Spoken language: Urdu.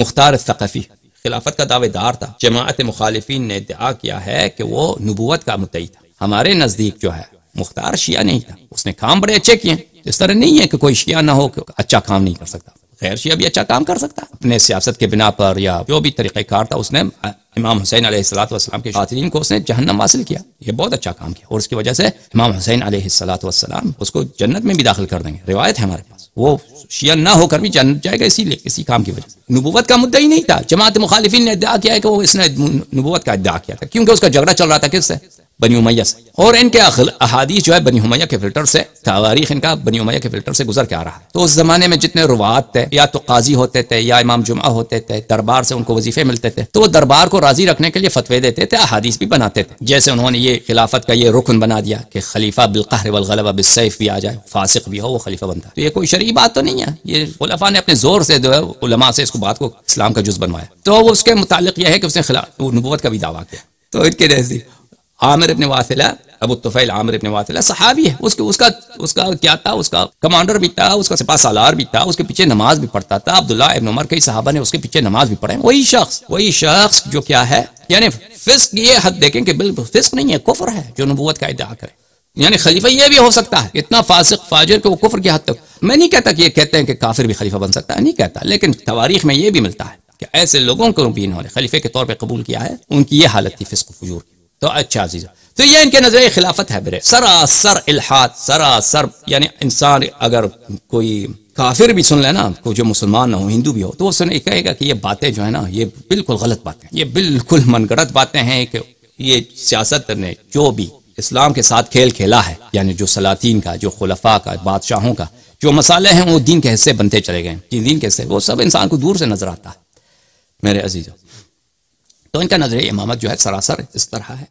مختار ثقفی خلافت کا دعوے دار تھا جماعت مخالفین نے ادعا کیا ہے کہ وہ نبوت کا متعی تھا ہمارے نزدیک جو ہے مختار شیعہ نہیں تھا اس نے کام بڑے اچھے کیے اس طرح نہیں ہے کہ کوئی شیعہ نہ ہو کہ اچھا کام نہیں کر سکتا خیر شیعہ بھی اچھا کام کر سکتا اپنے سیاست کے بنا پر یا جو بھی طریقہ کار تھا اس نے امام حسین علیہ کے کو اس نے جہنم کیا یہ بہت اچھا کام کیا اور اس کی وجہ سے امام حسین علیہ السلاۃ والسلام اس کو جنت میں بھی داخل کر دیں گے روایت ہے ہمارے پاس وہ شیعہ نہ ہو کر بھی جنت جائے گا اسی کام کی وجہ سے نبوت کا مدعا ہی نہیں تھا جماعت مخالفین نے ادعا کیا ہے کہ وہ اس نے نبوت کا ادعا کیا تھا کیونکہ اس کا جگڑا چل رہا تھا کس سے بنی امیہ سے اور ان کے احادیث جو ہے بنی امیہ کے فلٹر سے تواریخ ان کا بنی امیہ کے فلٹر سے گزر کے آ رہا ہے تو اس زمانے میں جتنے روات تھے یا تو قاضی ہوتے تھے یا امام جمعہ ہوتے تھے دربار سے ان کو وظیفے ملتے تھے تو وہ دربار کو راضی رکھنے کے لیے فتوی دیتے تھے احادیث بھی بناتے تھے جیسے انہوں نے یہ خلافت کا یہ رکن بنا دیا کہ خلیفہ بالقہر والغلبہ بالسیف بھی آ جائے فاسق بھی ہو وہ خلیفہ بنتا تو یہ کوئی شرعی بات تو نہیں ہے یہ خلفاء نے اپنے زور سے جو ہے علماء سے اس کو بات کو اسلام کا جز بنوایا تو اس کے متعلق یہ ہے کہ اس نے خلاف نبوت کا بھی دعویٰ کیا تو ان کے نزدیک عامر ابن واطلہ ابو عامر ابن واطلا صحابی ہے اس, اس کا کا کیا تھا کمانڈر بھی تھا اس کا سپاہ سالار بھی تھا اس کے پیچھے نماز بھی پڑھتا تھا عبداللہ ابن عمر کئی صحابہ نے اس کے پیچھے نماز بھی پڑھے وہی شخص وہی شخص جو کیا ہے یعنی فسق یہ حد دیکھیں کہ بالکل فسق نہیں ہے کفر ہے جو نبوت کا ادعا کرے یعنی خلیفہ یہ بھی ہو سکتا ہے اتنا فاسق فاجر کہ وہ کفر کی حد تک میں نہیں کہتا کہ یہ کہتے ہیں کہ کافر بھی خلیفہ بن سکتا ہے نہیں کہتا لیکن تواریخ میں یہ بھی ملتا ہے کہ ایسے لوگوں کو بھی انہوں نے خلیفہ کے طور پہ قبول کیا ہے ان کی یہ حالت تھی فسق فجور کی تو اچھا عزیز تو یہ ان کے نظر خلافت ہے میرے سراسر الحاد سراسر یعنی انسان اگر کوئی کافر بھی سن لے نا جو مسلمان نہ ہو ہندو بھی ہو تو وہ سنے کہے گا کہ یہ باتیں جو ہے نا یہ بالکل غلط باتیں ہیں یہ بالکل من گڑت باتیں ہیں کہ یہ سیاست نے جو بھی اسلام کے ساتھ کھیل کھیلا ہے یعنی جو سلاطین کا جو خلفاء کا بادشاہوں کا جو مسالے ہیں وہ دین کے حصے بنتے چلے گئے ہیں دین کے حصے وہ سب انسان کو دور سے نظر آتا ہے میرے عزیزوں تو ان کا نظر امامت جو ہے سراسر اس طرح ہے